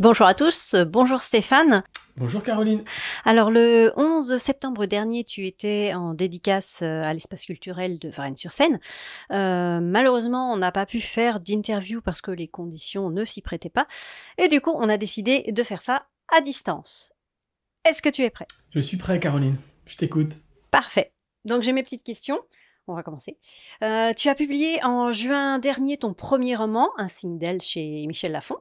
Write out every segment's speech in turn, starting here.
Bonjour à tous, bonjour Stéphane. Bonjour Caroline. Alors le 11 septembre dernier, tu étais en dédicace euh, à l'espace culturel de Varennes-sur-Seine. Euh, malheureusement, on n'a pas pu faire d'interview parce que les conditions ne s'y prêtaient pas. Et du coup, on a décidé de faire ça à distance. Est-ce que tu es prêt Je suis prêt Caroline, je t'écoute. Parfait. Donc j'ai mes petites questions. On va commencer. Euh, tu as publié en juin dernier ton premier roman, Un signe d'elle, chez Michel Lafon.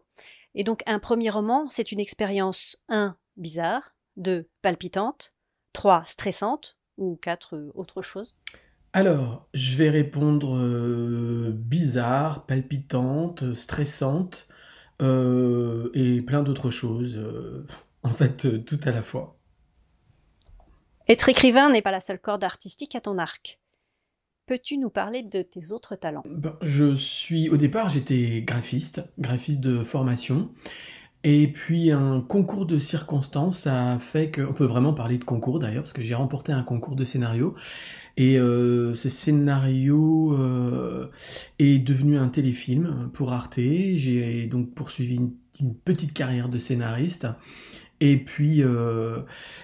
Et donc un premier roman, c'est une expérience 1 bizarre, 2 palpitante, 3 stressante ou 4 euh, autre chose. Alors, je vais répondre euh, bizarre, palpitante, stressante euh, et plein d'autres choses. en fait, tout à la fois. Être écrivain n'est pas la seule corde artistique à ton arc. Peux-tu nous parler de tes autres talents ben, Je suis, au départ, j'étais graphiste, graphiste de formation. Et puis un concours de circonstances a fait que... On peut vraiment parler de concours d'ailleurs, parce que j'ai remporté un concours de scénario. Et euh, ce scénario euh, est devenu un téléfilm pour Arte. J'ai donc poursuivi une petite carrière de scénariste. Et puis, euh,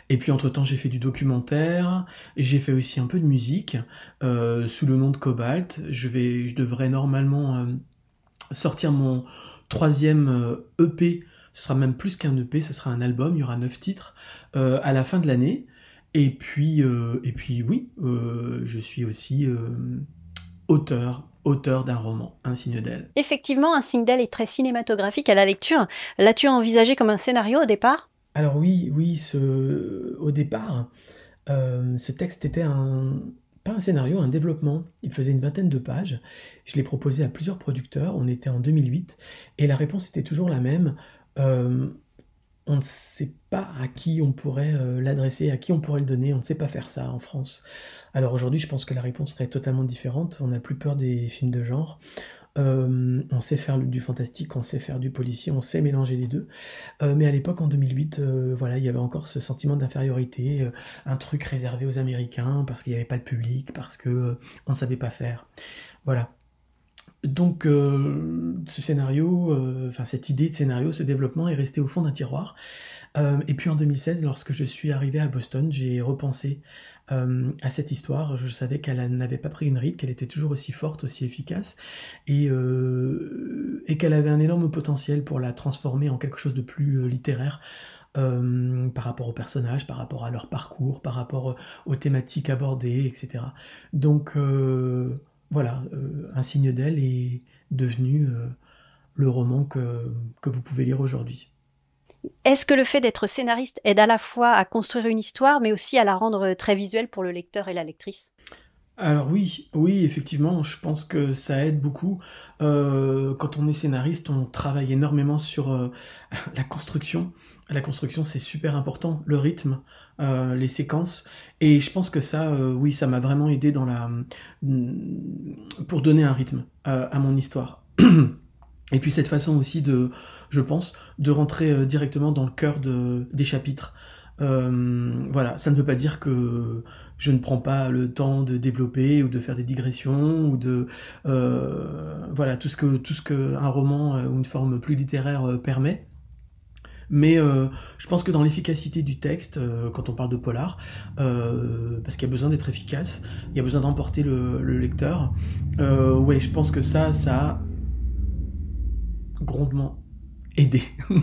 et puis entre-temps, j'ai fait du documentaire, j'ai fait aussi un peu de musique euh, sous le nom de Cobalt. Je, vais, je devrais normalement euh, sortir mon troisième EP, e ce sera même plus qu'un EP, ce sera un album, il y aura neuf titres, à la fin de l'année. Et puis, et puis oui, je suis aussi auteur, auteur d'un roman, Un signe d'elle. Effectivement, Un signe d'elle est très cinématographique à la lecture. L'as-tu envisagé comme un scénario au départ alors oui, oui, au départ, euh, ce texte était un, pas un scénario, un développement. Il faisait une vingtaine de pages. Je l'ai proposé à plusieurs producteurs. On était en 2008 et la réponse était toujours la même. Euh, on ne sait pas à qui on pourrait euh, l'adresser, à qui on pourrait le donner. On ne sait pas faire ça en France. Alors aujourd'hui, je pense que la réponse serait totalement différente. On n'a plus peur des films de genre. Euh, on sait faire du fantastique, on sait faire du policier, on sait mélanger les deux. Euh, mais à l'époque, en 2008, euh, voilà, il y avait encore ce sentiment d'infériorité, un truc réservé aux Américains parce qu'il n'y avait pas le public, parce que on ne savait pas faire. Voilà. Donc, ce scénario, enfin cette idée de scénario, ce développement est resté au fond d'un tiroir. et puis en 2016, lorsque je suis arrivé à Boston, j'ai repensé euh, à cette histoire. Je savais qu'elle n'avait pas pris une ride, qu'elle était toujours aussi forte, aussi efficace, et, euh, et qu'elle avait un énorme potentiel pour la transformer en quelque chose de plus euh, littéraire. par rapport aux personnages, par rapport à leur parcours, par rapport aux thématiques abordées, etc. Donc voilà, Un signe d'elle est devenu le roman que, que vous pouvez lire aujourd'hui. Est-ce que le fait d'être scénariste aide à la fois à construire une histoire, mais aussi à la rendre euh, très visuelle pour le lecteur et la lectrice alors oui, oui, effectivement, je pense que ça aide beaucoup. Euh, quand on est scénariste, on travaille énormément sur euh, la construction. La construction, c'est super important, le rythme, les séquences. Et je pense que ça, oui, ça m'a vraiment aidé dans la mm, pour donner un rythme à mon histoire. Et puis cette façon aussi de, je pense, de rentrer euh, directement dans le cœur de, des chapitres. Euh, voilà, ça ne veut pas dire que je ne prends pas le temps de développer ou de faire des digressions ou de euh, voilà tout ce que tout ce que un roman euh, ou une forme plus littéraire euh, permet. Mais je pense que dans l'efficacité du texte, quand on parle de polar, euh, parce qu'il y a besoin d'être efficace, il y a besoin d'emporter le, le, lecteur. Ouais, je pense que ça, ça grondement aidé.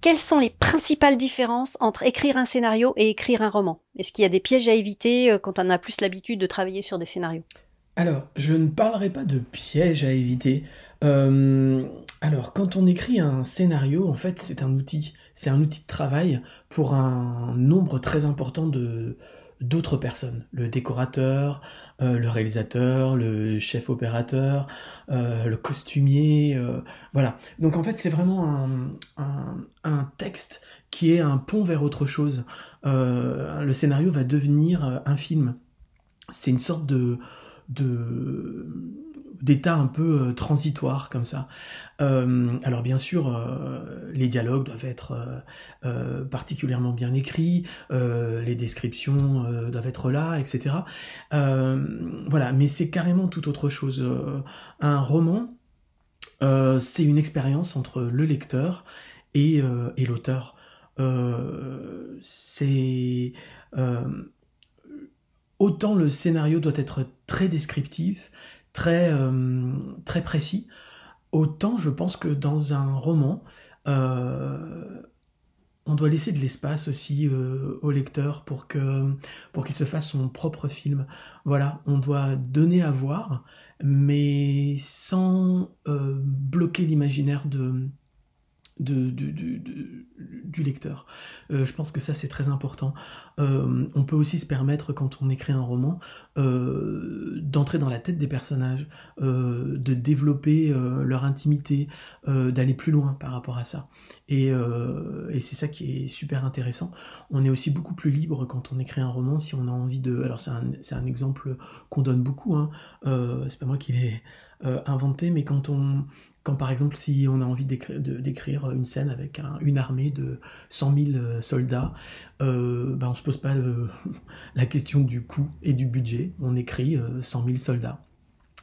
Quelles sont les principales différences entre écrire un scénario et écrire un roman Est-ce qu'il y a des pièges à éviter euh, quand on a plus l'habitude de travailler sur des scénarios Alors, je ne parlerai pas de pièges à éviter. Euh, alors, quand on écrit un scénario, en fait, c'est un outil. C'est un outil de travail pour un nombre très important de, d'autres personnes, le décorateur, euh, le réalisateur, le chef opérateur, euh, le costumier, euh, voilà. Donc en fait c'est vraiment un, un, un, texte qui est un pont vers autre chose. le scénario va devenir un film. C'est une sorte de... de d'état un peu euh, transitoire comme ça. Euh, alors bien sûr, euh, les dialogues doivent être particulièrement bien écrits, les descriptions doivent être là, etc. voilà, mais c'est carrément tout autre chose. un roman, c'est une expérience entre le lecteur et, et l'auteur. c'est autant le scénario doit être très descriptif, très, euh, très précis. Autant je pense que dans un roman, euh, on doit laisser de l'espace aussi euh, au lecteur pour que pour qu'il se fasse son propre film. Voilà, on doit donner à voir, mais sans bloquer l'imaginaire de, du, lecteur. Euh, je pense que ça c'est très important. Euh, on peut aussi se permettre quand on écrit un roman euh, d'entrer dans la tête des personnages, de développer leur intimité, d'aller plus loin par rapport à ça. Et, c'est ça qui est super intéressant. On est aussi beaucoup plus libre quand on écrit un roman si on a envie de... Alors c'est un, exemple qu'on donne beaucoup, hein. c'est pas moi qui l'ai euh, inventé, mais quand on, quand par exemple si on a envie d'écrire une scène avec une armée de 100 000 euh, soldats, euh, ben, on ne se pose pas la question du coût et du budget, on écrit 100 000 soldats.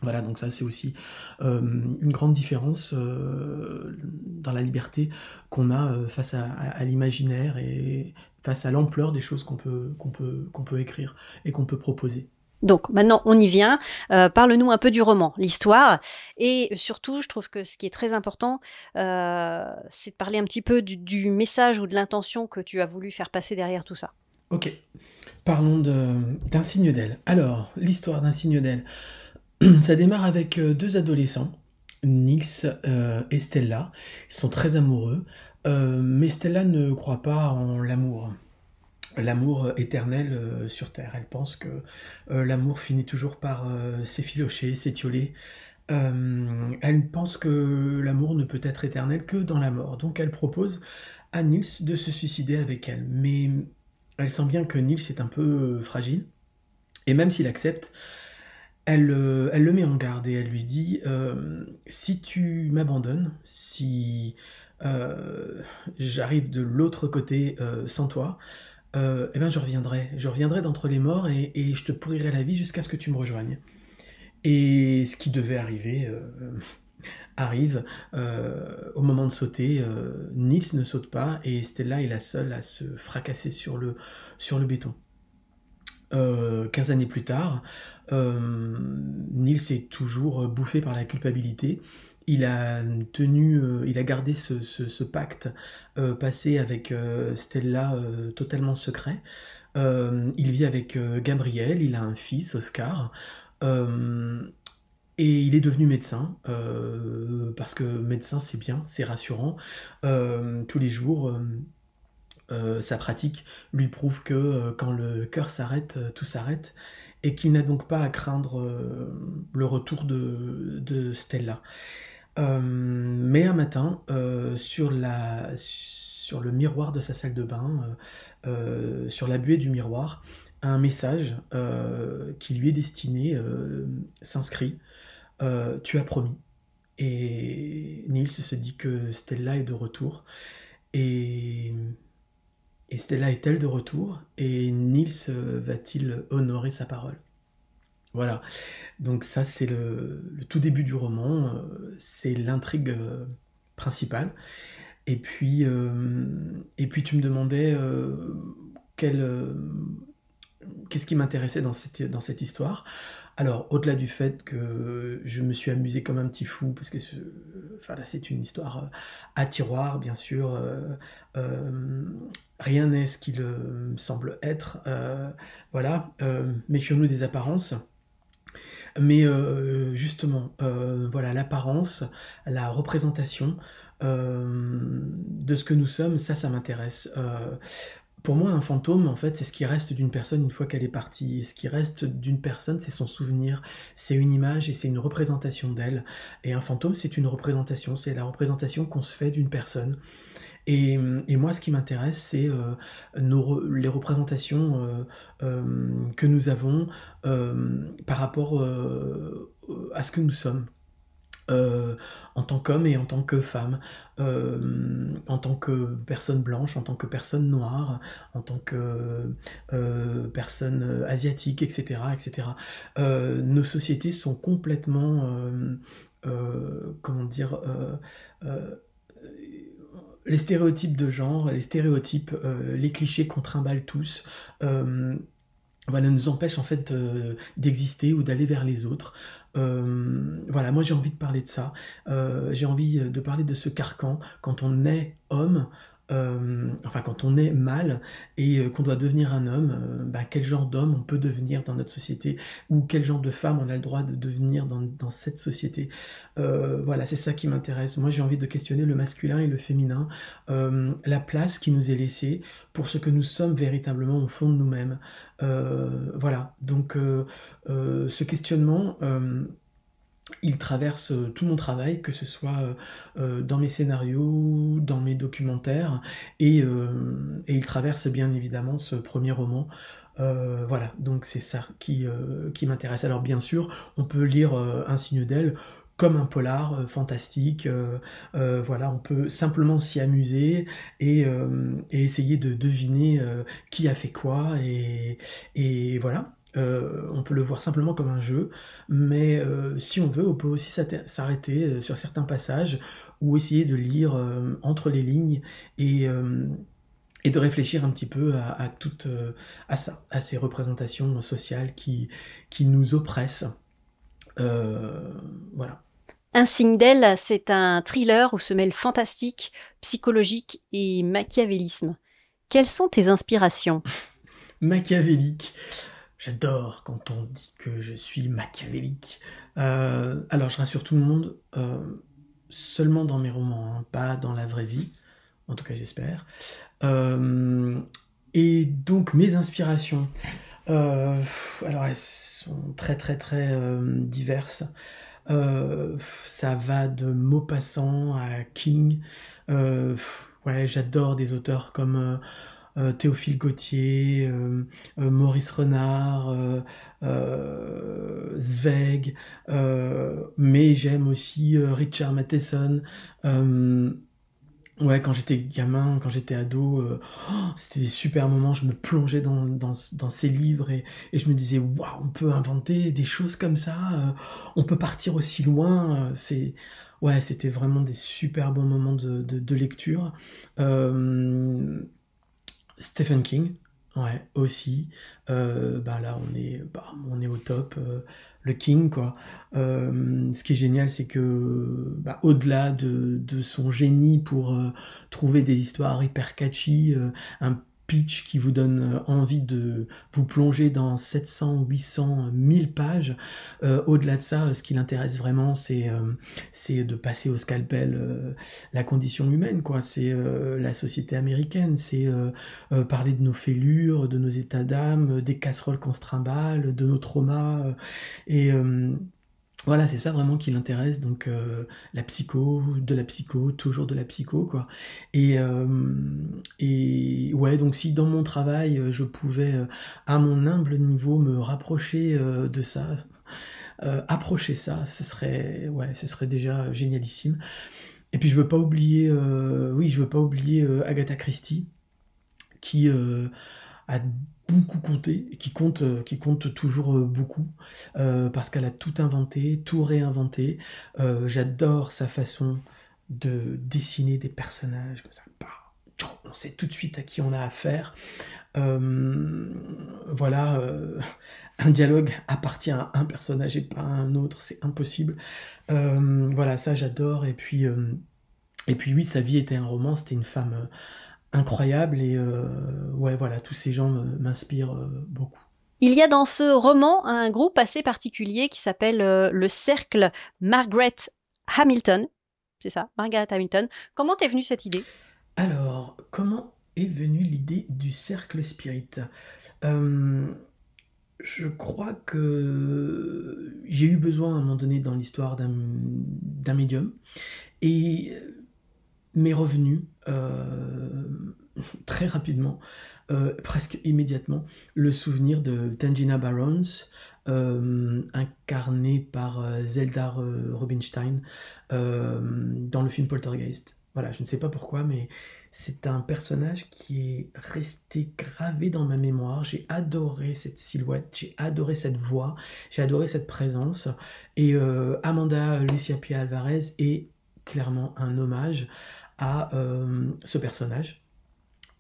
Voilà, donc ça c'est aussi une grande différence dans la liberté qu'on a face à, l'imaginaire et face à l'ampleur des choses qu'on peut, peut, qu'on peut écrire et qu'on peut proposer. Donc maintenant, on y vient. Euh, parle-nous un peu du roman, l'histoire, et surtout, je trouve que ce qui est très important, euh, c'est de parler un petit peu du, message ou de l'intention que tu as voulu faire passer derrière tout ça. Ok. Parlons d'un signe d'elle. Alors, l'histoire d'un signe d'elle, Ça démarre avec euh, deux adolescents, Nils et Stella. Ils sont très amoureux, mais Stella ne croit pas en l'amour l'amour euh, éternel euh, sur Terre. Elle pense que euh, l'amour finit toujours par s'effilocher, s'étioler. elle pense que l'amour ne peut être éternel que dans la mort. Donc elle propose à Nils de se suicider avec elle. Mais elle sent bien que Nils est un peu fragile. Et même s'il accepte, elle, elle, le met en garde et elle lui dit Si tu m'abandonnes, si j'arrive de l'autre côté sans toi, euh, eh bien, je reviendrai. Je reviendrai d'entre les morts et, je te pourrirai la vie jusqu'à ce que tu me rejoignes. Et ce qui devait arriver euh, arrive. Euh, au moment de sauter, Nils ne saute pas et Stella est la seule à se fracasser sur le, sur le béton. 15 années plus tard, Nils est toujours bouffé par la culpabilité il a tenu, euh, il a gardé ce, pacte euh, passé avec euh, Stella totalement secret. il vit avec Gabriel, il a un fils, Oscar. Et il est devenu médecin, parce que médecin c'est bien, c'est rassurant. tous les jours, sa pratique lui prouve que quand le cœur s'arrête, tout s'arrête, et qu'il n'a donc pas à craindre le retour de Stella. Euh, mais un matin, euh, sur, le miroir de sa salle de bain, euh, sur la buée du miroir, un message qui lui est destiné s'inscrit Tu as promis. Et Nils se dit que Stella est de retour. Et, et Stella est-elle de retour Et Nils va-t-il honorer sa parole voilà. Donc ça, c'est le, tout début du roman, euh, c'est l'intrigue euh, principale. Et puis, euh, et puis tu me demandais qu'est-ce qui m'intéressait dans cette, dans cette histoire. Alors, au-delà du fait que je me suis amusé comme un petit fou, parce que enfin, c'est une histoire à tiroir, bien sûr. rien n'est ce qu'il semble être. voilà, méfions-nous des apparences. Mais euh, justement, euh, voilà, l'apparence, la représentation euh, de ce que nous sommes, ça, ça m'intéresse. pour moi, un fantôme, en fait, c'est ce qui reste d'une personne une fois qu'elle est partie. ce qui reste d'une personne, c'est son souvenir, c'est une image et c'est une représentation d'elle. Et un fantôme, c'est une représentation, c'est la représentation qu'on se fait d'une personne. Et, moi, ce qui m'intéresse, c'est euh, les représentations euh, euh, que nous avons par rapport à ce que nous sommes. en tant qu'homme et en tant que femme, en tant que personne blanche, en tant que personne noire, en tant que euh, personne asiatique, etc. etc. nos sociétés sont complètement, comment dire, les stéréotypes de genre, les stéréotypes, euh, les clichés qu'on trimballe tous, euh, voilà, nous empêchent en fait d'exister ou d'aller vers les autres. Euh, voilà, moi j'ai envie de parler de ça. Euh, j'ai envie de parler de ce carcan quand on est homme. Euh, enfin quand on est mâle et euh, qu'on doit devenir un homme, euh, bah, quel genre d'homme on peut devenir dans notre société ou quel genre de femme on a le droit de devenir dans, cette société. voilà, c'est ça qui m'intéresse. Moi j'ai envie de questionner le masculin et le féminin, la place qui nous est laissée pour ce que nous sommes véritablement au fond de nous-mêmes. voilà, donc ce questionnement il traverse euh, tout mon travail, que ce soit euh, euh, dans mes scénarios, dans mes documentaires, et, et il traverse bien évidemment ce premier roman. voilà, donc c'est ça qui, qui m'intéresse. Alors bien sûr, on peut lire Un signe d'elle comme un polar fantastique. voilà, on peut simplement s'y amuser et, et, essayer de deviner qui a fait quoi et, et voilà. Euh, on peut le voir simplement comme un jeu, mais euh, si on veut, on peut aussi s'arrêter euh, sur certains passages ou essayer de lire entre les lignes et, de réfléchir un petit peu à, à, à ces représentations sociales qui, qui nous oppressent. voilà. Un signe d'elle, c'est un thriller où se mêlent fantastique, psychologique et machiavélisme. Quelles sont tes inspirations Machiavélique. J'adore quand on dit que je suis machiavélique. Euh, alors je rassure tout le monde, euh, seulement dans mes romans, hein, pas dans la vraie vie, en tout cas j'espère. Euh, et donc mes inspirations, alors elles sont très très très diverses. ça va de Maupassant à King. ouais, j'adore des auteurs comme euh, Théophile Gauthier, euh, euh, Maurice Renard, Zweig, mais j'aime aussi Richard Matheson. Ouais, quand j'étais gamin, quand j'étais ado, oh, c'était des super moments. Je me plongeais dans, dans, ces livres et, et, je me disais, waouh, on peut inventer des choses comme ça, on peut partir aussi loin. c'est ouais, c'était vraiment des super bons moments de, de lecture. Stephen King, ouais, aussi. Euh, bah là, on est, bah, on est au top. Euh, le King, quoi. Euh, ce qui est génial, c'est que, bah, au-delà de, son génie pour trouver des histoires hyper catchy, un pitch qui vous donne euh, envie de vous plonger dans 700, 800, 1000 pages. Euh, au-delà de ça, euh, ce qui l'intéresse vraiment, c'est euh, de passer au scalpel la condition humaine, quoi. C'est la société américaine, c'est parler de nos fêlures, de nos états d'âme, des casseroles qu'on se trimballe, de nos traumas. et voilà, c'est ça vraiment qui l'intéresse, donc euh, la psycho, de la psycho, toujours de la psycho, quoi. Et, euh, et ouais, donc si dans mon travail, euh, je pouvais, euh, à mon humble niveau, me rapprocher de ça, approcher ça, ce serait, ouais, ce serait déjà génialissime. Et puis je veux pas oublier, oui, je veux pas oublier Agatha Christie, qui a beaucoup compté, qui compte, euh, qui compte toujours euh, beaucoup, euh, parce qu'elle a tout inventé, tout réinventé. J'adore sa façon de dessiner des personnages comme ça. Bah, on sait tout de suite à qui on a affaire. voilà, un dialogue appartient à un personnage et pas à un autre, c'est impossible. voilà, ça j'adore. Et puis, et puis oui, sa vie était un roman, c'était une femme incroyable et euh, ouais voilà tous ces gens euh, m'inspirent euh, beaucoup. Il y a dans ce roman un groupe assez particulier qui s'appelle le Cercle Margaret Hamilton. C'est ça, Margaret Hamilton. Comment est venue cette idée Alors, comment est venue l'idée du Cercle Spirit Je crois que j'ai eu besoin à un moment donné dans l'histoire d'un médium. Et m'est revenu euh, très rapidement, euh, presque immédiatement, le souvenir de Tangina Barons, euh, incarnée par Zelda Rubinstein dans le film Poltergeist. Voilà, je ne sais pas pourquoi, mais c'est un personnage qui est resté gravé dans ma mémoire. J'ai adoré cette silhouette, j'ai adoré cette voix, j'ai adoré cette présence. Et Amanda Lucia Pia Alvarez est clairement un hommage à euh, ce personnage.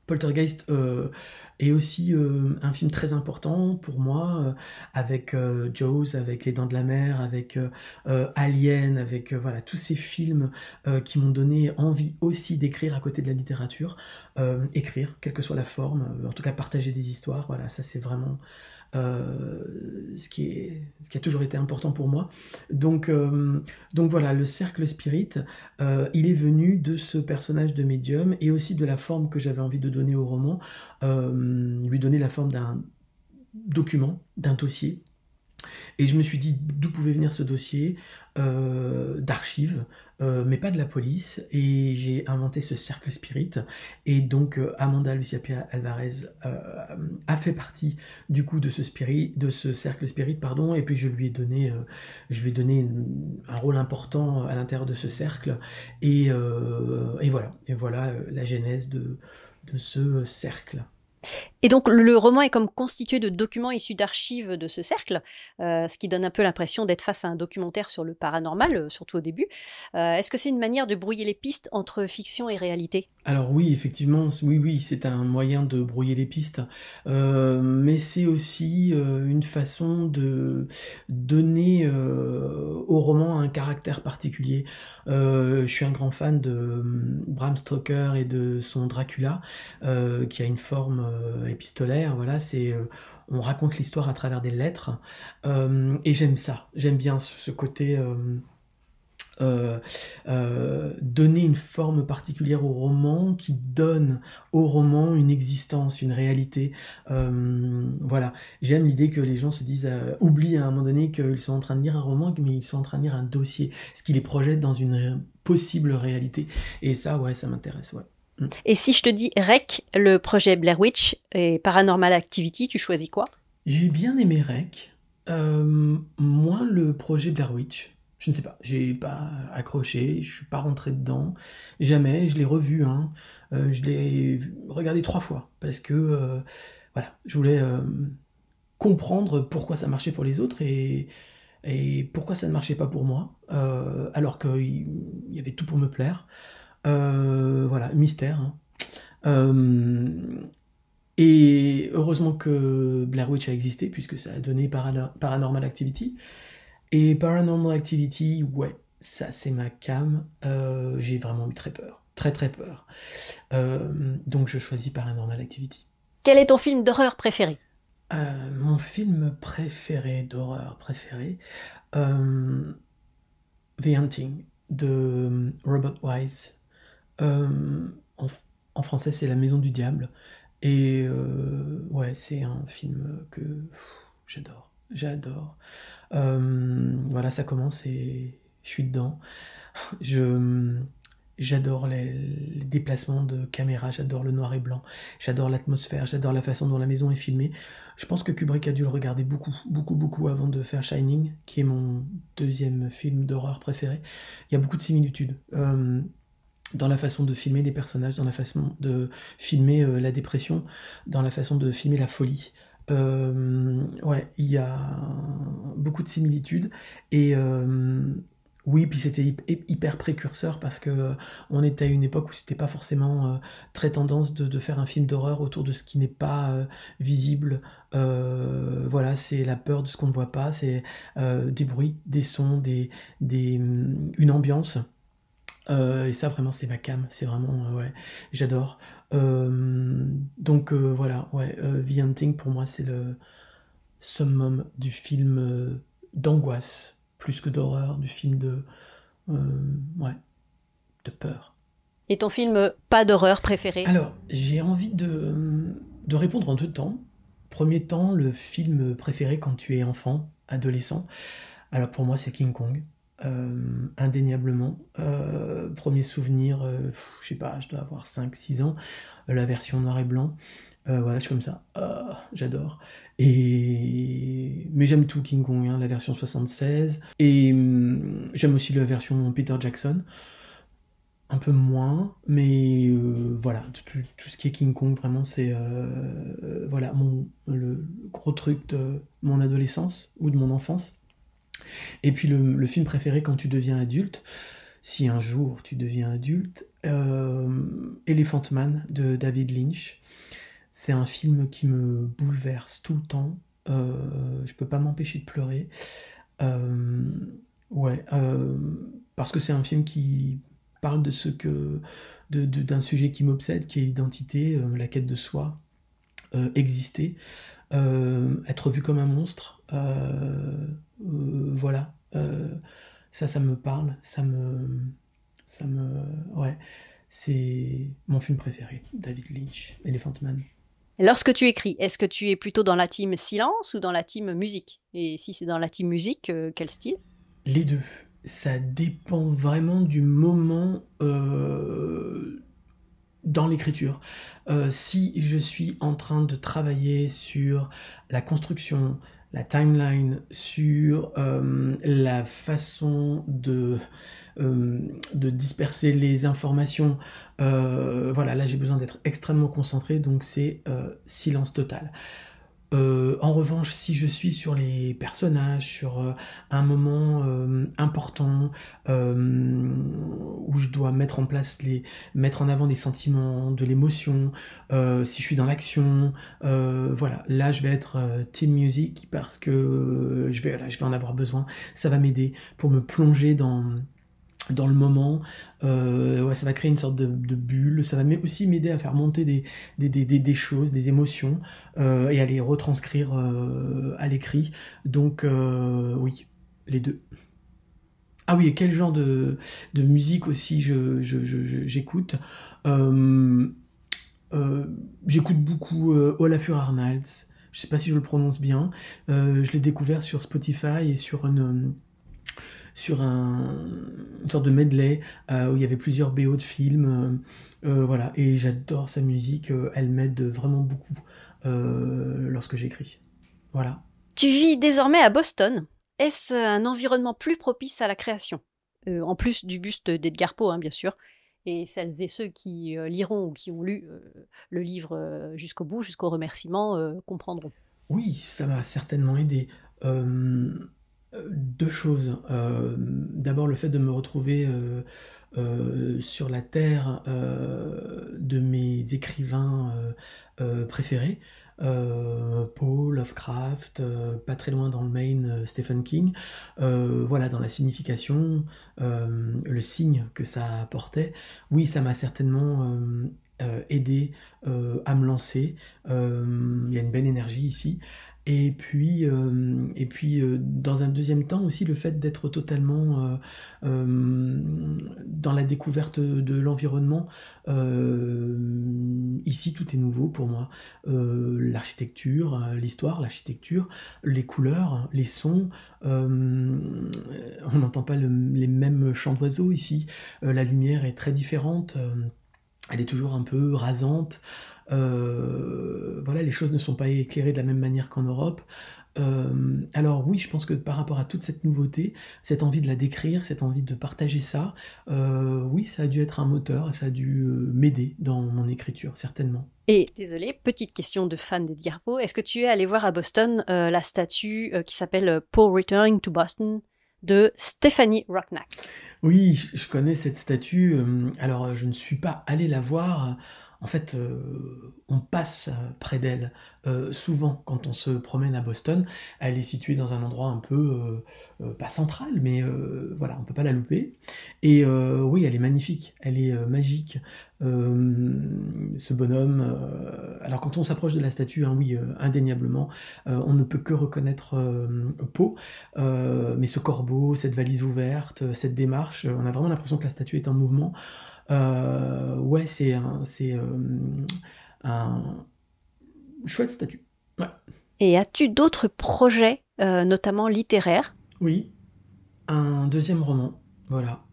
Poltergeist euh, est aussi euh, un film très important pour moi, avec Jaws, avec Les Dents de la Mer, avec Alien, avec voilà tous ces films qui m'ont donné envie aussi d'écrire à côté de la littérature, écrire, quelle que soit la forme, en tout cas partager des histoires. Voilà, ça c'est vraiment euh, ce, qui a toujours été important pour moi. Donc, euh, voilà, le cercle spirit, euh, il est venu de ce personnage de médium et aussi de la forme que j'avais envie de donner au roman, lui donner la forme d'un document, d'un dossier. Et je me suis dit d'où pouvait venir ce dossier d'archives euh, mais pas de la police. Et j'ai inventé ce cercle spirit. Et donc euh, Amanda Lucia Pia Alvarez euh, a fait partie du coup de ce de ce cercle spirit, pardon. Et puis je lui ai donné, je lui ai un rôle important à l'intérieur de ce cercle. Et, et voilà, et voilà la genèse de, de ce cercle. Et donc le roman est comme constitué de documents issus d'archives de ce cercle, euh, ce qui donne un peu l'impression d'être face à un documentaire sur le paranormal, euh, surtout au début. Euh, est-ce que c'est une manière de brouiller les pistes entre fiction et réalité alors oui, effectivement, oui, oui, c'est un moyen de brouiller les pistes, euh, mais c'est aussi euh, une façon de donner euh, au roman un caractère particulier. je suis un grand fan de Bram Stoker et de son Dracula, qui a une forme épistolaire. Voilà, c'est on raconte l'histoire à travers des lettres, et j'aime ça. J'aime bien ce côté. Euh, euh, donner une forme particulière au roman qui donne au roman une existence, une réalité. Euh, voilà, j'aime l'idée que les gens se disent, oublient à un moment donné qu'ils sont en train de lire un roman, mais ils sont en train de lire un dossier, ce qui les projette dans une possible réalité. Et ça, ouais, ça m'intéresse, ouais. Et si je te dis REC, le projet Blair Witch et Paranormal Activity, tu choisis quoi J'ai bien aimé REC, moins le projet Blair Witch. Je ne sais pas, j'ai pas accroché, je suis pas rentré dedans, jamais, je l'ai revu, hein. Euh, je l'ai regardé trois fois, parce que euh, voilà, je voulais euh, comprendre pourquoi ça marchait pour les autres et, pourquoi ça ne marchait pas pour moi, alors qu'il y avait tout pour me plaire. voilà, mystère. Hein. et heureusement que Blair Witch a existé, puisque ça a donné Paranormal Activity. Et Paranormal Activity, ouais, ça c'est ma cam. Euh, j'ai vraiment eu très peur, très très peur. Euh, donc je choisis Paranormal Activity. Quel est ton film d'horreur préféré euh, Mon film préféré d'horreur préféré, The Hunting de Robert Wise. en, français, c'est La Maison du Diable. Et ouais, c'est un film que j'adore. J'adore. Hum, voilà, ça commence et je suis dedans. Je j'adore les, déplacements de caméra, j'adore le noir et blanc, j'adore l'atmosphère, j'adore la façon dont la maison est filmée. Je pense que Kubrick a dû le regarder beaucoup, beaucoup, beaucoup avant de faire Shining, qui est mon deuxième film d'horreur préféré. Il y a beaucoup de similitudes. Hum, dans la façon de filmer des personnages, dans la façon de filmer euh, la dépression, dans la façon de filmer la folie, euh, ouais, il y a beaucoup de similitudes. Et. Euh, oui, puis c'était hyper précurseur parce que euh, on était à une époque où c'était pas forcément très tendance de, faire un film d'horreur autour de ce qui n'est pas visible. voilà, c'est la peur de ce qu'on ne voit pas, c'est des bruits, des sons, des, des hum, une ambiance. et ça vraiment c'est ma cam, c'est vraiment ouais, j'adore. Euh, donc euh, voilà, ouais, euh, Hunting pour moi c'est le summum du film d'angoisse, plus que d'horreur, du film de. ouais, de peur. Et ton film pas d'horreur préféré Alors, j'ai envie de, de répondre en deux temps. Premier temps, le film préféré quand tu es enfant, adolescent. Alors pour moi c'est King Kong. Euh, indéniablement. Euh, premier souvenir, euh, je sais pas, je dois avoir 5-6 ans, la version noir et blanc. voilà, je suis comme ça. J'adore. Et mais j'aime tout King Kong, hein, la version 76. Et mm, j'aime aussi la version Peter Jackson. Un peu moins, mais voilà, tout, ce qui est King Kong, vraiment, c'est voilà mon le gros truc de mon adolescence ou de mon enfance. Et puis le, film préféré quand tu deviens adulte, si un jour tu deviens adulte, euh, Elephant Man de David Lynch. C'est un film qui me bouleverse tout le temps. Euh, je peux pas m'empêcher de pleurer. Euh, ouais, euh, parce que c'est un film qui parle de ce que, d'un de, d'un sujet qui m'obsède, qui est l'identité, la quête de soi, exister, être vu comme un monstre. Euh, voilà. Euh, ça, ça me parle. Ça me. Ça me. Ouais. C'est mon film préféré, David Lynch, Elephant Man. Lorsque tu écris, est-ce que tu es plutôt dans la team silence ou dans la team musique Et si c'est dans la team musique, euh, quel style Les deux. Ça dépend vraiment du moment dans l'écriture. si je suis en train de travailler sur la construction, la timeline, sur euh, la façon de, euh, de disperser les informations. Euh, voilà, là j'ai besoin d'être extrêmement concentré, donc c'est silence total. Euh, en revanche, si je suis sur les personnages, sur euh, un moment euh, important où je dois mettre en place les, mettre en avant des sentiments, de l'émotion, si je suis dans l'action, voilà, là je vais être team music parce que je vais, je vais en avoir besoin. Ça va m'aider pour me plonger dans dans le moment, euh, ouais, ça va créer une sorte de, bulle, ça va aussi m'aider à faire monter des, des, choses, des émotions, euh, et à les retranscrire euh, à l'écrit. Donc oui, les deux. Ah oui, et quel genre de, de musique aussi j'écoute je, je, J'écoute beaucoup Olafur Arnalds, je sais pas si je le prononce bien, je l'ai découvert sur Spotify et sur une sur un, une sorte de medley euh, où il y avait plusieurs BO de films. Euh, euh, voilà, et j'adore sa musique, elle m'aide vraiment beaucoup lorsque j'écris. Voilà. Tu vis désormais à Boston. Est-ce un environnement plus propice à la création En plus du buste d'Edgar Poe, hein, bien sûr et celles et ceux qui liront ou qui ont lu le livre jusqu'au bout, jusqu'au remerciement, comprendront. Oui, ça m'a certainement aidé. Euh, deux choses. Euh, d'abord, le fait de me retrouver euh, sur la terre de mes écrivains préférés. Paul, Lovecraft, pas très loin dans le Maine, Stephen King, voilà, dans la signification, le signe que ça apportait, oui, ça m'a certainement aidé à me lancer. il y a une belle énergie ici. Et puis, euh, et puis euh, dans un deuxième temps aussi, le fait d'être totalement euh, dans la découverte de l'environnement. ici, tout est nouveau pour moi. l'architecture, l'histoire, l'architecture, les couleurs, les sons. on n'entend pas les mêmes chants d'oiseaux ici. la lumière est très différente. elle est toujours un peu rasante. Euh, voilà, les choses ne sont pas éclairées de la même manière qu'en Europe. Euh, alors oui, je pense que par rapport à toute cette nouveauté, cette envie de la décrire, cette envie de partager ça, euh, oui, ça a dû être un moteur, ça a dû m'aider dans mon écriture, certainement. Et désolé, petite question de fan d'Edgar Poe, est-ce que tu es allé voir à Boston la statue qui s'appelle Poe Returning to Boston de Stephanie Rocknack Oui, je connais cette statue. Alors, je ne suis pas allé la voir en fait, euh, on passe près d'elle. Euh, souvent, quand on se promène à Boston, elle est située dans un endroit un peu, euh, pas central, mais voilà, on ne peut pas la louper. Et oui, elle est magnifique, elle est magique. ce bonhomme, alors quand on s'approche de la statue, hein, oui, indéniablement, on ne peut que reconnaître Poe, mais ce corbeau, cette valise ouverte, cette démarche, on a vraiment l'impression que la statue est en mouvement. Euh, ouais, c'est un, c'est, euh, un chouette statut. Et as-tu d'autres projets, euh, notamment littéraires Oui, un deuxième roman. Voilà,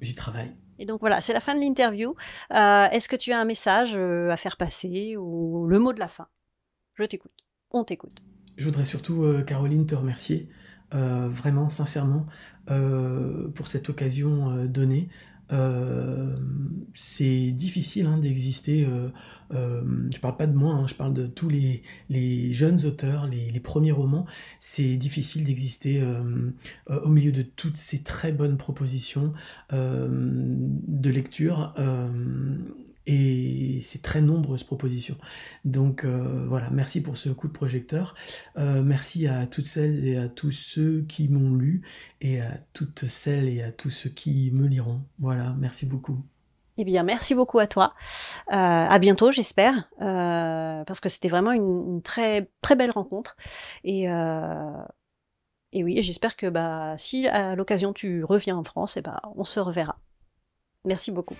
j'y travaille. Et donc voilà, c'est la fin de l'interview. Est-ce que tu as un message à faire passer ou le mot de la fin Je t'écoute. On t'écoute. Je voudrais surtout, Caroline, te remercier vraiment sincèrement pour cette occasion donnée. Euh, c'est difficile hein, d'exister. Euh, euh, je parle pas de moi, hein, je parle de tous les, jeunes auteurs, les, les premiers romans. C'est difficile d'exister euh, au milieu de toutes ces très bonnes propositions de lecture et c'est très nombreuses propositions. Donc euh, voilà, merci pour ce coup de projecteur. Euh, merci à toutes celles et à tous ceux qui m'ont lu et à toutes celles et à tous ceux qui me liront. Voilà, merci beaucoup. Eh bien, merci beaucoup à toi. Euh, à bientôt, j'espère, parce que c'était vraiment une, très très belle rencontre. Et et oui, j'espère que bah si à l'occasion tu reviens en France, eh bah, on se reverra. Merci beaucoup.